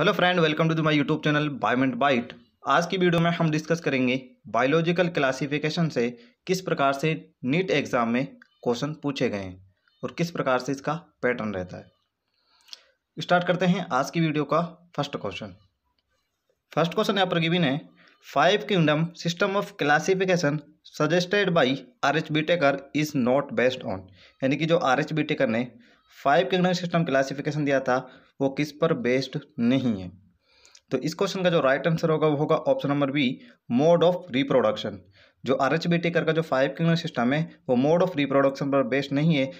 Hello friend welcome to my YouTube channel बायमेंट बाइट आज की वीडियो में हम डिस्कस करेंगे बायोलॉजिकल क्लासिफिकेशन से किस प्रकार से नीट एग्ज़ाम में क्वेश्चन पूछे गए हैं और किस प्रकार से इसका पैटर्न रहता है स्टार्ट करते हैं आज की वीडियो का फर्स्ट क्वेश्चन फर्स्ट क्वेश्चन यहाँ पर गिविन है five kingdom system of classification suggested by R H Whittaker is not based on यानी कि जो आर एच बी टेकर ने फाइव किंगडम सिस्टम क्लासीफिकेशन दिया था वो किस पर बेस्ड नहीं है तो इस क्वेश्चन का जो राइट आंसर होगा वो होगा option number B mode of reproduction जो आर एच बी का जो फाइव किंगडम सिस्टम है वो मोड ऑफ रिप्रोडक्शन पर बेस्ड नहीं है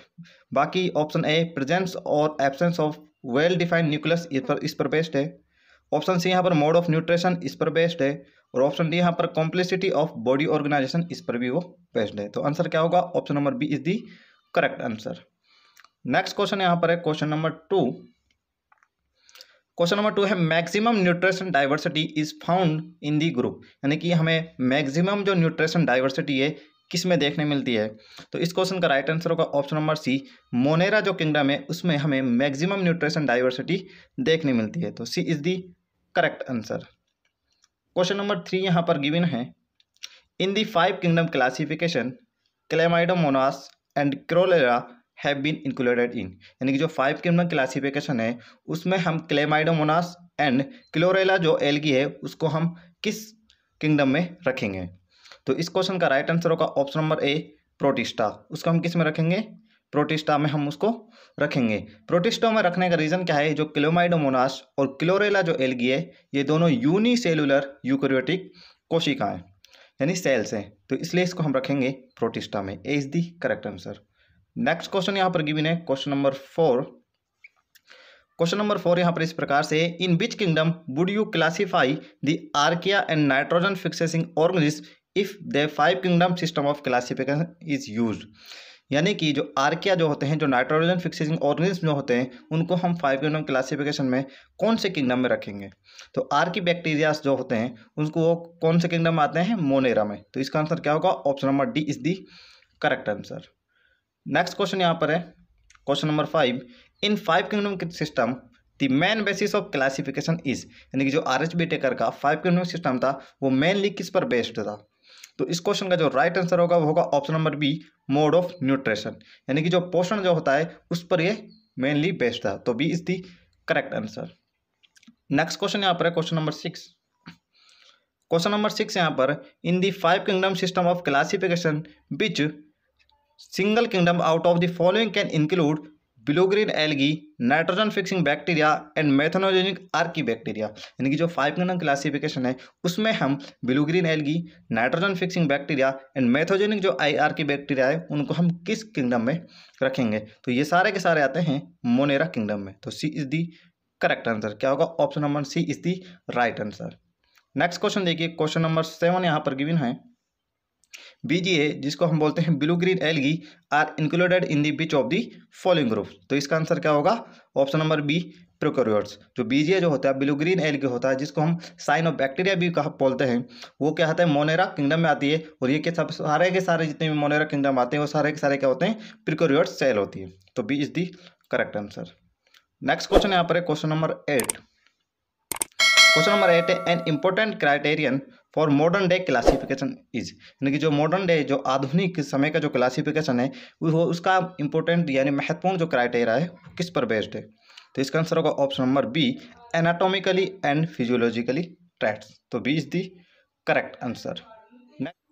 बाकी ऑप्शन ए प्रेजेंस और absence of well defined nucleus इस पर इस पर बेस्ड है ऑप्शन सी यहाँ पर मोड ऑफ न्यूट्रिशन इस पर बेस्ड है और ऑप्शन डी यहाँ पर कॉम्प्लेसिटी ऑफ बॉडी ऑर्गेनाइजेशन इस पर भी वो बेस्ड है तो आंसर क्या होगा option number B is the correct answer next question यहाँ पर है question number two question number two है maximum nutrition diversity is found in the group यानी कि हमें मैक्सिमम जो न्यूट्रिशन डाइवर्सिटी है किस में देखने मिलती है तो इस क्वेश्चन का राइट आंसर होगा ऑप्शन नंबर सी मोनेरा जो किंगडम है उसमें हमें मैक्सिमम न्यूट्रिशन डाइवर्सिटी देखने मिलती है तो C is the correct answer question number three यहाँ पर गिविन है in the five kingdom classification Chlamydomonas and Chlorella have been included in यानी कि जो फाइव किंगडम क्लासिफिकेशन है उसमें हम क्लेमाइडोमोनास एंड क्लोरेला जो एलगी है उसको हम किस किंगडम में रखेंगे तो इस क्वेश्चन का राइट आंसर होगा ऑप्शन नंबर ए प्रोटिस्टा उसको हम किस में रखेंगे प्रोटिस्टा में हम उसको रखेंगे प्रोटिस्टा में रखने का रीज़न क्या है जो क्लोमाइडोमोनास और क्लोरेला जो एलगी है ये दोनों सेलुलर यूक्रियोटिक कोशिकाएँ यानी सेल्स हैं तो इसलिए इसको हम रखेंगे प्रोटिस्टा में A is the correct answer next question यहां पर गिवन है question number four question number four यहाँ पर इस प्रकार से in which kingdom would you classify the Archaea and nitrogen fixing organisms if the five kingdom system of classification is use यानी कि जो आर्किया जो होते हैं जो नाइट्रोजन फिक्सेसिंग ऑर्गेनिज्म जो होते हैं उनको हम फाइव किंगडम क्लासिफिकेशन में कौन से किंगडम में रखेंगे तो आर्की बैक्टीरियाज जो होते हैं उनको वो कौन से किंगडम आते हैं मोनेरा में तो इसका आंसर क्या होगा option number D is the correct answer next question यहाँ पर है question number five in five kingdom system the main basis of classification is यानी कि जो आर एच बी टेकर का फाइव किंगडम सिस्टम था वो मेनली किस पर बेस्ड था तो इस क्वेश्चन का जो राइट right आंसर होगा वो होगा option number B mode of nutrition यानी कि जो पोषण जो होता है उस पर ये मेनली बेस्ड था तो B is the correct answer next question यहाँ पर है question number six question number six यहाँ पर in the five kingdom system of classification which single kingdom out of the can include include blue green algae nitrogen fixing bacteria and methanogenic archaebacteria यानी कि जो five kingdom classification है उसमें हम blue green algae nitrogen fixing bacteria and methanogenic जो आई Archie bacteria है उनको हम किस किंगडम में रखेंगे तो ये सारे के सारे आते हैं मोनेरा किंगडम में तो C is the correct answer क्या होगा option number C is the right answer next question देखिए क्वेश्चन नंबर सेवन यहाँ पर गिविन है बीजीए जिसको हम बोलते हैं blue green algae are included in the which of the following group तो इसका आंसर क्या होगा ऑप्शन नंबर बी प्रोकोरियोट्स जो बीजीए जो होता है ब्लू ग्रीन एलगी होता है जिसको हम साइन ऑफ बैक्टीरिया भी कहा बोलते हैं वो क्या होता है मोनेरा किंगडम में आती है और ये के सब सारे के सारे जितने भी मोनेरा किंगडम आते हैं वो सारे के सारे क्या होते हैं प्रिकोरियोट्स सेल होती है तो B is the correct answer next question यहाँ पर है question number eight question number eight है an important criterion for modern day classification is यानी कि जो मॉडर्न डे जो आधुनिक समय का जो क्लासिफिकेशन है वो उसका इंपॉर्टेंट यानी महत्वपूर्ण जो क्राइटेरिया है किस पर बेस्ड है तो इसका आंसर होगा option number B anatomically and physiologically tracks तो B is the correct answer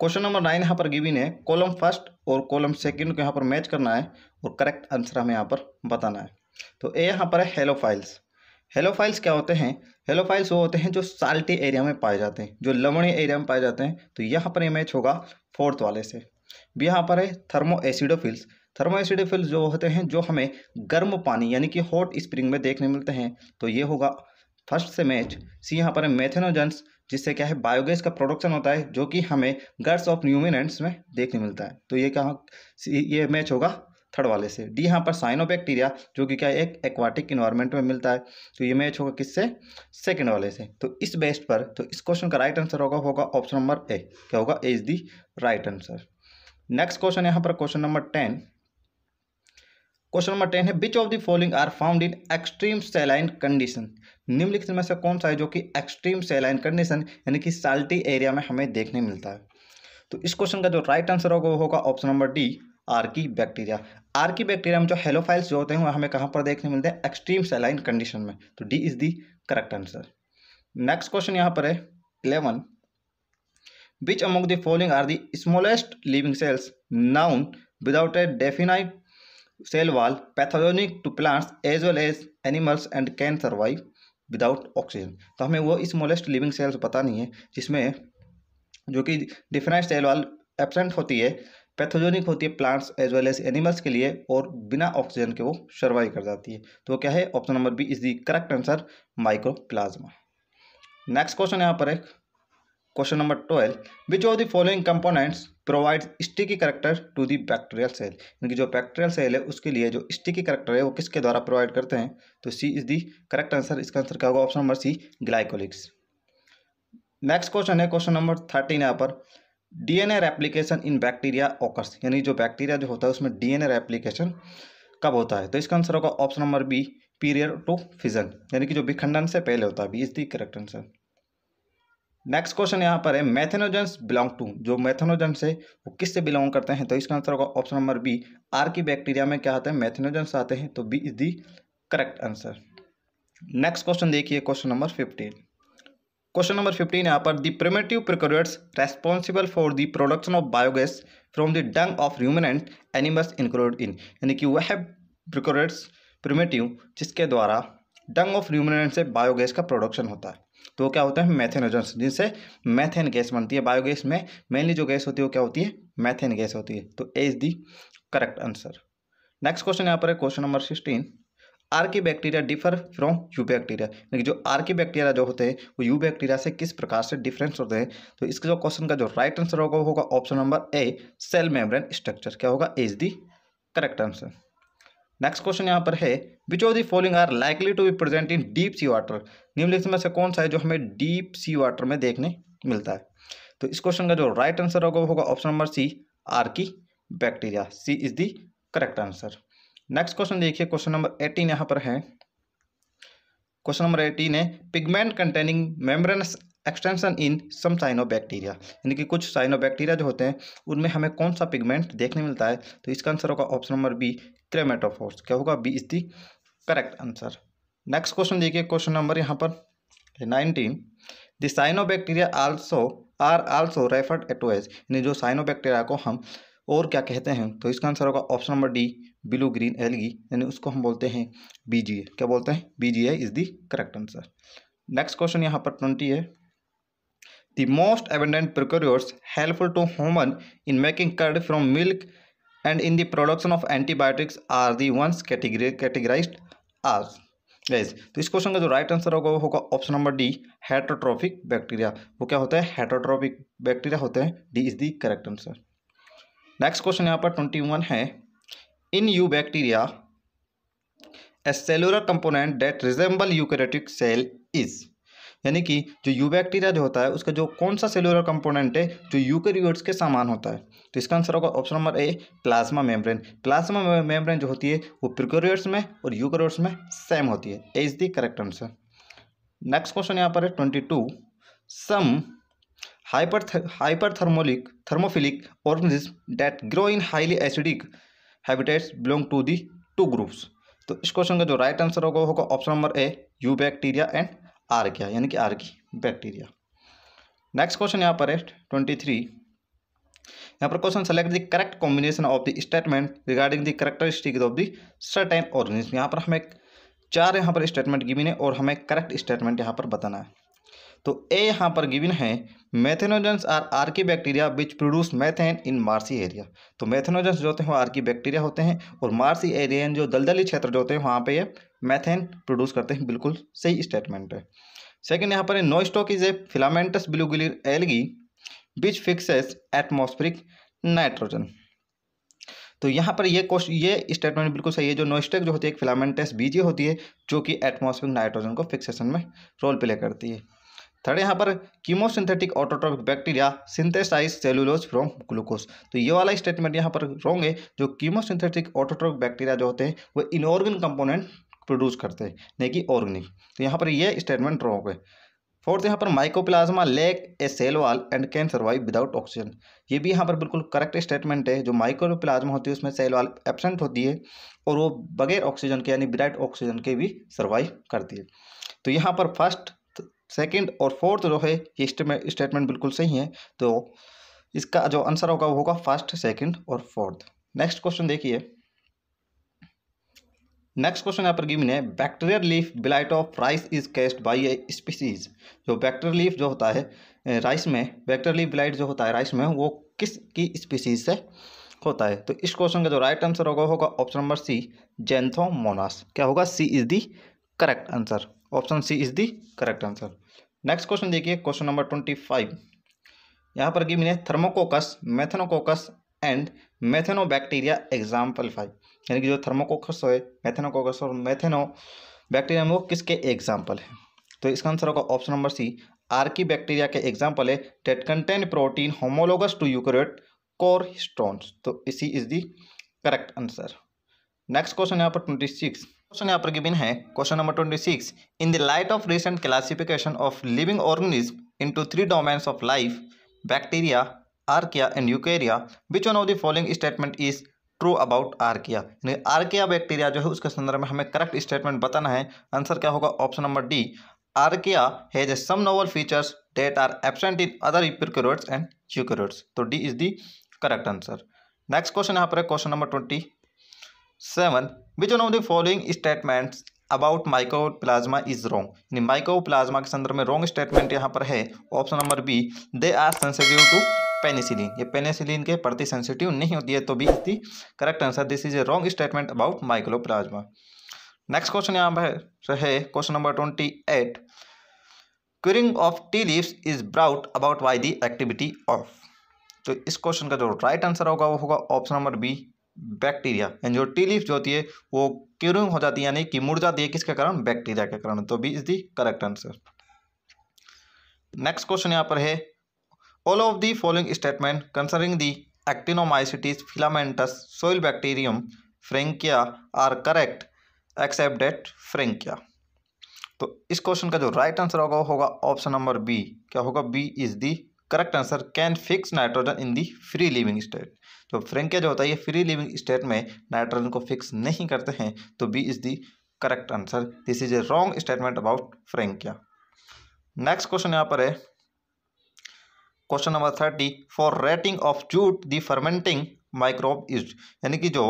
question number nine यहाँ पर गिविन है कॉलम फर्स्ट और कॉलम सेकंड को यहाँ पर मैच करना है और करेक्ट आंसर हमें यहाँ पर बताना है तो ए यहाँ पर है हेलो फाइल्स हेलो फाइल्स क्या होते हैं हेलो फाइल्स वो होते हैं जो साल्टी एरिया में पाए जाते हैं जो लवणीय एरिया में पाए जाते हैं तो यहाँ पर इमेज मैच होगा फोर्थ वाले से यहाँ पर है थर्मो एसिडोफिल्स थर्मो एसिडोफिल्स जो होते हैं जो हमें गर्म पानी यानी कि हॉट स्प्रिंग में देखने मिलते हैं तो ये होगा फर्स्ट से मैच सी यहाँ पर है मेथेनोजेंस जिससे क्या है बायोगैस का प्रोडक्शन होता है जो कि हमें गर्स ऑफ न्यूमिनेंट्स में देखने मिलता है तो ये कहाँ ये मैच होगा थर्ड वाले से डी यहाँ पर साइनो बैक्टीरिया जो कि क्या एक एक्वाटिक इन्वायरमेंट में मिलता है तो ये मैच होगा किससे सेकेंड वाले से तो इस बेस्ट पर तो इस क्वेश्चन का राइट आंसर होगा होगा ऑप्शन नंबर ए क्या होगा A is the right answer next question यहाँ पर question number ten question number ten है which of the following are found in extreme saline condition निम्नलिखित में से कौन सा है जो कि एक्सट्रीम सेलाइन कंडीशन यानी कि साल्टी एरिया में हमें देखने मिलता है तो इस क्वेश्चन का जो राइट आंसर होगा वो होगा option number D archaebacteria archaebacteria में जो हेलोफाइल्स जो होते हैं वह हमें कहाँ पर देखने मिलते हैं एक्सट्रीम सेलाइन कंडीशन में तो D is the correct answer next question यहाँ पर है eleven which among the following are the smallest living cells known without a definite cell wall pathogenic to plants as well as animals and can survive without oxygen तो हमें वो smallest living sales पता नहीं है जिसमें जो कि different cell wall absent होती है पैथोजेनिक होती है plants as well as animals के लिए और बिना ऑक्सीजन के वो सर्वाइव कर जाती है तो क्या है option number B is the correct answer mycoplasma next question यहाँ पर है question number twelve which of the following components provide sticky character to the bacterial cell इनकी जो बैक्टीरियल सेल है उसके लिए जो स्टिकी करेक्टर है वो किसके द्वारा प्रोवाइड करते हैं तो C is the correct answer इसका आंसर क्या होगा option number C glycocalyx next question है क्वेश्चन नंबर थर्टीन यहाँ पर DNA replication in bacteria occurs यानी जो बैक्टीरिया जो होता है उसमें डीएनए रेप्लीकेशन कब होता है तो इसका आंसर होगा option number B prior to fission यानी कि जो विखंडन से पहले होता है B is the correct answer next question यहाँ पर है मैथेनोजेंस बिलोंग टू जो मैथेनोजेंस है वो किससे बिलोंग करते हैं तो इसका आंसर होगा option number B archaebacteria में क्या आते हैं मैथेनोजेंस आते हैं तो B is the correct answer next question देखिए question number fifteen question number fifteen यहाँ पर the primitive prokaryotes responsible for the production of biogas from the dung of ruminant animals include in यानी कि वह प्रिकोरेट्स primitive जिसके द्वारा डंग of ह्यूमनेंट से biogas का प्रोडक्शन होता है तो वो क्या होता है मैथेनोजन्स जिनसे मैथेन गैस बनती है बायोगैस में मेनली जो गैस होती है वो क्या होती है मैथेन गैस होती है तो A is the correct answer next question यहाँ पर है question number sixteen archaebacteria differ from eubacteria यानी जो आर के बैक्टीरिया जो होते हैं वो यू बैक्टीरिया से किस प्रकार से डिफरेंस होते हैं तो इसके जो क्वेश्चन का जो राइट आंसर होगा वो होगा option number A cell membrane structure क्या होगा is the correct answer next question यहाँ पर है which of the following are likely to be present in deep sea water निम्नलिखित में से कौन सा है जो हमें डीप सी वाटर में देखने मिलता है तो इस क्वेश्चन का जो राइट आंसर होगा वो होगा option number C archaebacteria C is the correct answer next question देखिए क्वेश्चन नंबर एटीन यहाँ पर है क्वेश्चन नंबर एटीन है pigment containing membranous extension in some cyanobacteria यानी कि कुछ साइनो बैक्टीरिया जो होते हैं उनमें हमें कौन सा पिगमेंट देखने मिलता है तो इसका आंसर होगा ऑप्शन नंबर बी क्रेमेटोफोर्स क्या होगा B is the correct answer next question देखिए क्वेश्चन नंबर यहाँ पर nineteen the cyanobacteria also are also referred to as यानी जो साइनो बैक्टीरिया को हम और क्या कहते हैं तो इसका आंसर होगा option number D blue green algae यानी उसको हम बोलते हैं बी क्या बोलते हैं B G is the correct answer next question यहाँ पर ट्वेंटी है most most abundant helpful to human in making curd from milk and in the production of antibiotics are the ones category categorize are gas तो इस question का जो right answer होगा वो होगा option number D heterotrophic bacteria वो क्या होता है हेट्रोट्रॉफिक बैक्टीरिया होते हैं D is the correct answer next question यहाँ पर ट्वेंटी वन है in eubacteria a cellular component that resemble eukaryotic cell is यानी कि जो यू बैक्टीरिया जो होता है उसका जो कौन सा सेलुलर कंपोनेंट है जो यूकेरियोट्स के समान होता है तो इसका आंसर होगा option number A plasma membrane plasma membrane जो होती है वो प्रिकोरियोट्स में और यूकेरियोट्स में सेम होती है A is the correct answer next question यहाँ पर है twenty two some hyper thermolic thermophilic organism that grow in highly acidic habitats belong to the two groups तो इस क्वेश्चन का जो राइट आंसर होगा होगा option number A eubacteria and आर क्या यानी कि आर की बैक्टीरिया नेक्स्ट क्वेश्चन यहाँ पर है ट्वेंटी थ्री यहाँ पर question select the correct combination of the statement regarding the characteristic of the certain organism यहाँ पर हमें चार यहाँ पर स्टेटमेंट गिविन है और हमें करेक्ट स्टेटमेंट यहाँ पर बताना है तो ए यहाँ पर गिविन है methanogens are archaebacteria which produce methane in marshy area तो मैथेनोजेंस जो होते हैं वो आर्की बैक्टीरिया होते हैं और मार्सी एरियन जो दलदली क्षेत्र जो होते हैं वहाँ पर ये मैथेन प्रोड्यूस करते हैं बिल्कुल सही स्टेटमेंट है सेकेंड यहाँ पर Nostoc is a filamentous blue green algae which fixes atmospheric nitrogen तो यहाँ पर ये क्वेश्चन ये स्टेटमेंट बिल्कुल सही है जो नोस्टेक जो होती है एक फिलामेंटस बीजी होती है जो कि एटमॉस्फेरिक नाइट्रोजन को फिक्सेशन में रोल प्ले करती है थर्ड यहाँ पर chemosynthetic autotrophic bacteria synthesize cellulose from glucose तो ये वाला स्टेटमेंट यहाँ पर रॉन्ग है जो कीमोसिंथेटिक ऑटोट्रॉपिक बैक्टीरिया जो होते हैं वो इनऑर्गन कंपोनेंट प्रोड्यूस करते हैं नहीं कि ऑर्गेनिक तो यहाँ पर ये स्टेटमेंट रॉन्ग है फोर्थ यहाँ पर mycoplasma lack a cell wall and can survive without oxygen ये भी यहाँ पर बिल्कुल करेक्ट स्टेटमेंट है जो माइकोप्लाज्मा होती है उसमें सेल वॉल एबसेंट होती है और वो बगैर ऑक्सीजन के यानी विदाउट ऑक्सीजन के भी सर्वाइव करती है तो यहाँ पर फर्स्ट सेकंड और फोर्थ जो है ये स्टेटमेंट बिल्कुल सही है तो इसका जो आंसर होगा वो होगा फर्स्ट सेकंड और फोर्थ नेक्स्ट क्वेश्चन देखिए नेक्स्ट क्वेश्चन यहाँ पर गिवन है bacterial leaf blight of rice is caused by a species जो बैक्टीरियल लीफ जो होता है राइस में बैक्टीरियल लीफ ब्लाइट जो होता है राइस में वो किस की स्पीसीज से होता है तो इस क्वेश्चन का जो राइट आंसर होगा होगा ऑप्शन नंबर सी जेंथोमोनास क्या होगा C is the correct answer option C is the correct answer next question देखिए क्वेश्चन नंबर ट्वेंटी फाइव यहाँ पर गिवन है Thermococcus Methanococcus and methanobacteria example five यानी कि जो थर्मोकोकस है मैथेनोकोकस और मैथेनो बैक्टीरिया वो किसके एग्जाम्पल है तो इसका आंसर होगा option number C archaebacteria के एग्जाम्पल है that contain protein homologous to eukaryotic कोर स्टोन तो इसी is the correct answer next question यहाँ पर ट्वेंटी सिक्स क्वेश्चन यहाँ पर गिविन है question number twenty six in the light of recent classification of living organism into three domains of life bacteria archaea and eukarya which one of the following statement is true about archaea archaea bacteria जो है उसके संदर्भ में हमें correct statement बताना है answer क्या होगा option number D archaea has some novel features that are absent in other prokaryotes and eukaryotes तो D is the correct answer next question यहाँ पर है question number twenty seven which one of the following statements about mycoplasma is wrong यानी mycoplasma के संदर्भ में wrong statement यहाँ पर है option number B they are sensitive to penicillin ये पेनिसिलिन के प्रति सेंसिटिव नहीं होती है तो भी इसकी correct answer this is a wrong statement about mycoplasma next question यहाँ पर है question number twenty eight curing of tea leaves is brought about by the activity of तो इस क्वेश्चन का जो राइट आंसर होगा वो होगा ऑप्शन नंबर बी बैक्टीरिया यानी जो टी लीफ जो होती है वो क्यूरिंग हो जाती है यानी कि मुरझाती जाती है किसके कारण बैक्टीरिया के कारण तो B is the correct answer next question यहाँ पर है all of the following statement concerning the actinomycetes filamentous soil bacterium Frankia are correct except that Frankia तो इस क्वेश्चन का जो राइट आंसर होगा होगा ऑप्शन नंबर बी क्या होगा B is the correct answer can fix nitrogen in the free living state तो Frankia जो होता है ये फ्री लिविंग स्टेट में नाइट्रोजन को फिक्स नहीं करते हैं तो B is the correct answer this is a wrong statement about Frankia next question यहाँ पर है question number thirty for retting of jute the fermenting microbe is यानी कि जो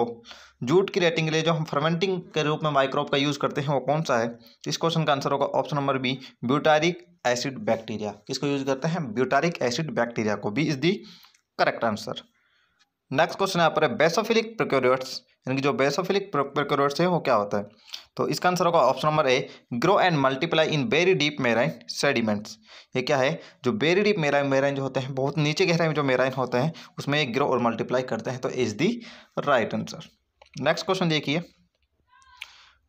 जूट की रेटिंग के लिए जो हम फर्मेंटिंग के रूप में माइक्रोब का यूज़ करते हैं वो कौन सा है इस क्वेश्चन का आंसर होगा option number B butyric acid bacteria किसको यूज करते हैं ब्यूटारिक एसिड बैक्टीरिया को B is the correct answer next question यहाँ पर बेसोफिलिक प्रोक्योरियोट्स यानी कि जो बेसोफिलिक प्रोक्योरियोट्स है वो क्या होता है तो इसका आंसर होगा option number A grow and multiply in very deep marine sediments ये क्या है जो वेरी डीप मेराइन मेराइन जो होते हैं बहुत नीचे गहराई में जो मेराइन होते हैं उसमें ग्रो और मल्टीप्लाई करते हैं तो is the right answer next question देखिए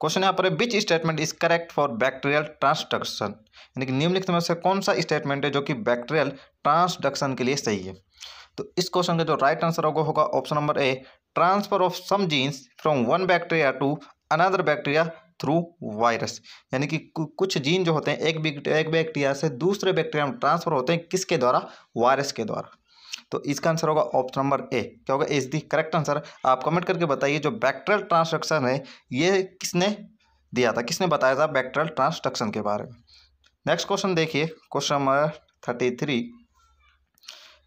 क्वेश्चन यहाँ पर है which statement is correct for bacterial transduction यानी कि निम्नलिखित में से कौन सा स्टेटमेंट है जो कि बैक्टीरियल ट्रांसडक्शन के लिए सही है तो इस क्वेश्चन का जो राइट आंसर होगा होगा option number A transfer of some genes from one bacteria to another bacteria through virus यानी कि कुछ जीन जो होते हैं एक एक बैक्टीरिया से दूसरे बैक्टीरिया में ट्रांसफर होते हैं किसके द्वारा वायरस के द्वारा तो इसका आंसर होगा ऑप्शन नंबर ए क्या होगा इज दी करेक्ट आंसर आप कमेंट करके बताइए जो बैक्टीरियल ट्रांसडक्शन है ये किसने दिया था किसने बताया था बैक्टीरियल ट्रांसडक्शन के बारे में नेक्स्ट क्वेश्चन देखिए क्वेश्चन नंबर थर्टी थ्री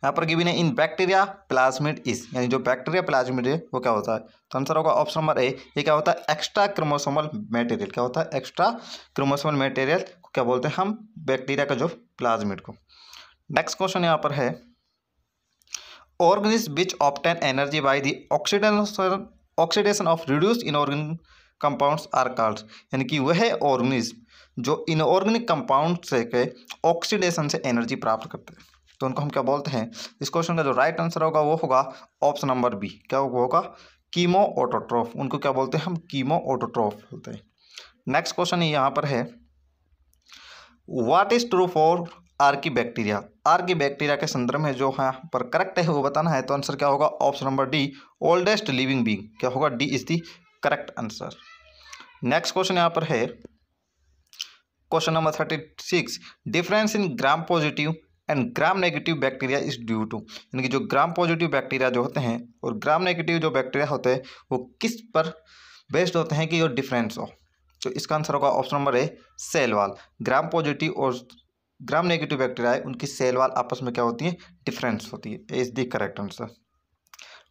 यहाँ पर गिविन है इन बैक्टीरिया प्लाज्मिड इस यानी जो बैक्टीरिया प्लाज्मिड है वो क्या होता है तो आंसर होगा ऑप्शन नंबर ए ये क्या होता है एक्स्ट्रा क्रोमोसोमल मटेरियल क्या होता है एक्स्ट्रा क्रोमोसोमल मटेरियल क्या बोलते हैं हम बैक्टीरिया का जो प्लाज्मिड को नेक्स्ट क्वेश्चन यहाँ पर है organisms which obtain energy by the oxidation oxidation of reduced inorganic compound are called यानी कि वह ऑर्गेनिज जो इनऑर्गेनिक कंपाउंड से के ऑक्सीडेशन से एनर्जी प्राप्त करते हैं तो उनको हम क्या बोलते हैं इस क्वेश्चन का जो राइट आंसर होगा वो होगा ऑप्शन नंबर बी क्या होगा कीमो ऑटोट्रोफ उनको क्या बोलते हैं हम कीमो ऑटोट्रोफ बोलते हैं नेक्स्ट क्वेश्चन यहाँ पर है what is true for archaebacteria archaebacteria के संदर्भ में जो यहाँ पर करेक्ट है वो बताना है तो आंसर क्या होगा option number D oldest living being क्या होगा D is the correct answer next question यहाँ पर है question number thirty six difference in gram positive and gram negative bacteria is due to यानी कि जो ग्राम पॉजिटिव बैक्टीरिया जो होते हैं और ग्राम नेगेटिव जो बैक्टीरिया होते हैं वो किस पर बेस्ड होते हैं कि योर डिफरेंस हो तो इसका आंसर होगा option number A cell wall gram positive और ग्राम नेगेटिव बैक्टीरिया है उनकी सेल वाल आपस में क्या होती है डिफरेंस होती है is the correct answer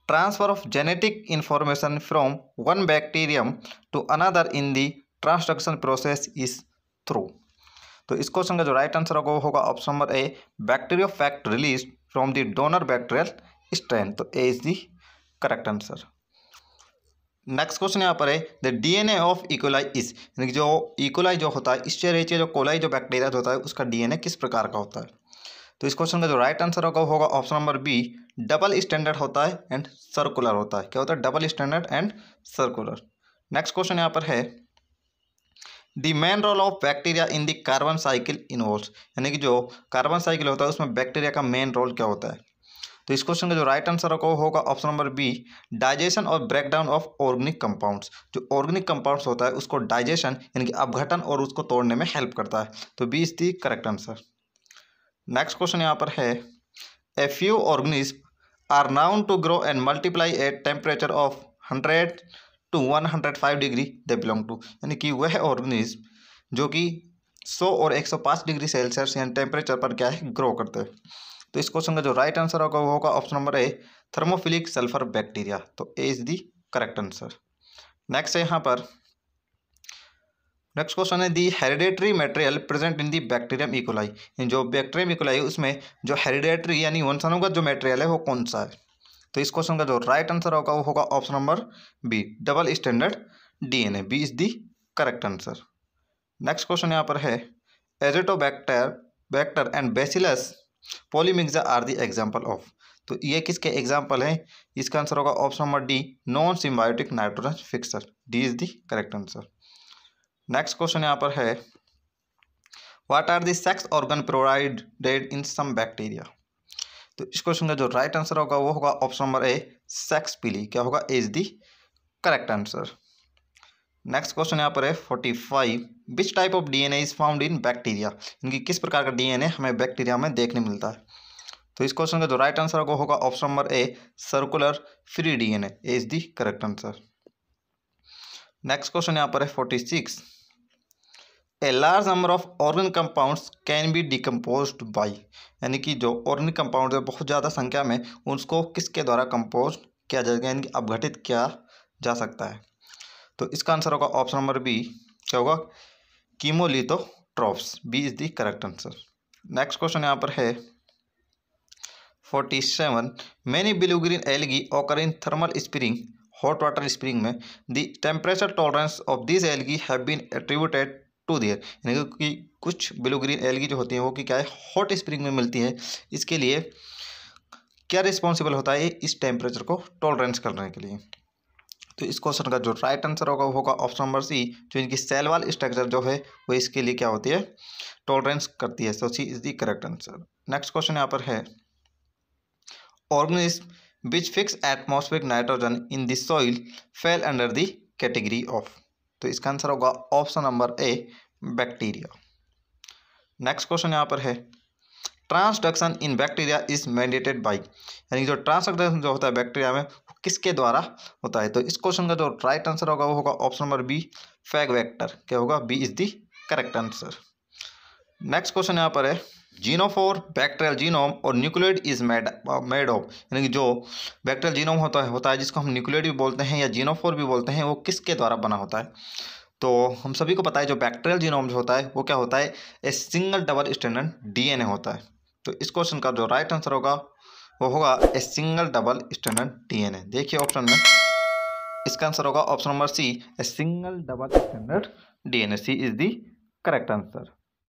transfer of genetic information from one bacterium to another in the transduction process is through तो इस क्वेश्चन का जो राइट आंसर होगा वो होगा option number A bacteriophage release from the donor bacterial strain तो A is the correct answer next question यहाँ पर है द डीएनए ऑफ इकोलाई इस जो इकोलाई e जो होता है इससे रेचे जो कोलाई जो बैक्टीरिया होता है उसका डीएनए किस प्रकार का होता है तो इस क्वेश्चन का जो राइट आंसर होगा होगा option number B double standard होता है एंड सर्कुलर होता है क्या होता है double standard and circular next question यहाँ पर है the main role of bacteria in the carbon cycle involve यानी कि जो कार्बन साइकिल होता है उसमें बैक्टीरिया का मेन रोल क्या होता है तो इस क्वेश्चन का जो राइट आंसर होगा होगा ऑप्शन नंबर बी डाइजेशन और ब्रेकडाउन ऑफ ऑर्गेनिक कंपाउंड्स जो ऑर्गेनिक कंपाउंड्स होता है उसको डाइजेशन यानी कि अपघटन और उसको तोड़ने में हेल्प करता है तो B is the correct answer next question यहाँ पर है a few organism are known to grow and multiply at temperature of hundred to one hundred five degree they belong to यानी कि वह ऑर्गेनिज्म जो कि सौ और एक सौ पाँच डिग्री सेल्सियस यानी टेम्परेचर पर क्या है ग्रो करते हैं तो इस क्वेश्चन का जो राइट आंसर होगा वो होगा option number A thermophilic sulphur bacteria तो A is the correct answer next है यहाँ पर नेक्स्ट क्वेश्चन है the hereditary material present in the bacterium E coli जो बैक्टीरियम e. इकोलाई उसमें जो हेरिडेटरी यानी वंशानुगत जो मटेरियल है वो कौन सा है तो इस क्वेश्चन का जो राइट आंसर होगा वो होगा option number B double standard DNA B is the correct answer next question यहाँ पर है एजेटोबैक्टर बैक्टर and Bacillus polymyxa are the example of तो ये किसके एग्जाम्पल हैं इसका आंसर होगा option number D non symbiotic nitrogen fixer D is the correct answer next question यहाँ पर है what are the sex organ provided in some bacteria तो इस क्वेश्चन का जो राइट आंसर होगा वो होगा ऑप्शन नंबर ए सेक्स पीली क्या होगा is the correct answer next question यहाँ पर है forty five which type of DNA is found in bacteria इनकी किस प्रकार का डीएनए हमें बैक्टीरिया में देखने मिलता है तो इस क्वेश्चन का जो राइट आंसर होगा होगा option number A circular free DNA A is the correct answer next question यहाँ पर है forty six a large number of organ compounds can be decompose by यानी कि जो ऑर्गेनिक कंपाउंड है बहुत ज़्यादा संख्या में उसको किसके द्वारा कंपोज किया जाएगा यानी कि अपघटित किया जा सकता है तो इसका आंसर होगा ऑप्शन नंबर बी क्या होगा ट्रॉप्स B is the correct answer next question यहाँ पर है forty seven many blue green algae occur in thermal spring hot water spring में the temperature tolerance of this algae have been attributed to their यानी कि कुछ blue green algae जो होती हैं वो कि क्या है हॉट स्प्रिंग में मिलती है इसके लिए क्या रिस्पॉन्सिबल होता है इस टेम्परेचर को टॉलरेंस करने के लिए तो इस क्वेश्चन का जो राइट आंसर होगा वो होगा ऑप्शन नंबर सी जो इनकी सेल वाल स्ट्रक्चर जो है वो इसके लिए क्या होती है टॉलरेंस करती है सो तो C is the correct answer next question यहाँ पर है organism which fix atmospheric nitrogen in this soil fell under the category of तो इसका आंसर होगा option number A bacteria next question यहाँ पर है transduction in bacteria is mandated by यानी जो ट्रांसडक्शन जो होता है बैक्टीरिया में वो किसके द्वारा होता है तो इस क्वेश्चन का जो राइट आंसर होगा वो होगा option number B phage vector क्या होगा B is the correct answer next question यहाँ पर है जीनोफोर बैक्टेरियल जीनोम और nucleoid is made made of यानी कि जो बैक्टेरियल जीनोम होता है होता है जिसको हम न्यूक्लियड भी बोलते हैं या जीनोफोर भी बोलते हैं वो किसके द्वारा बना होता है तो हम सभी को पता है जो बैक्टेरियल जीनोम जो होता है वो क्या होता है a single double standard DNA होता है तो इस क्वेश्चन का जो राइट आंसर होगा वो होगा a single double standard DNA देखिए ऑप्शन में इसका आंसर होगा option number C a single double standard DNA C is the correct answer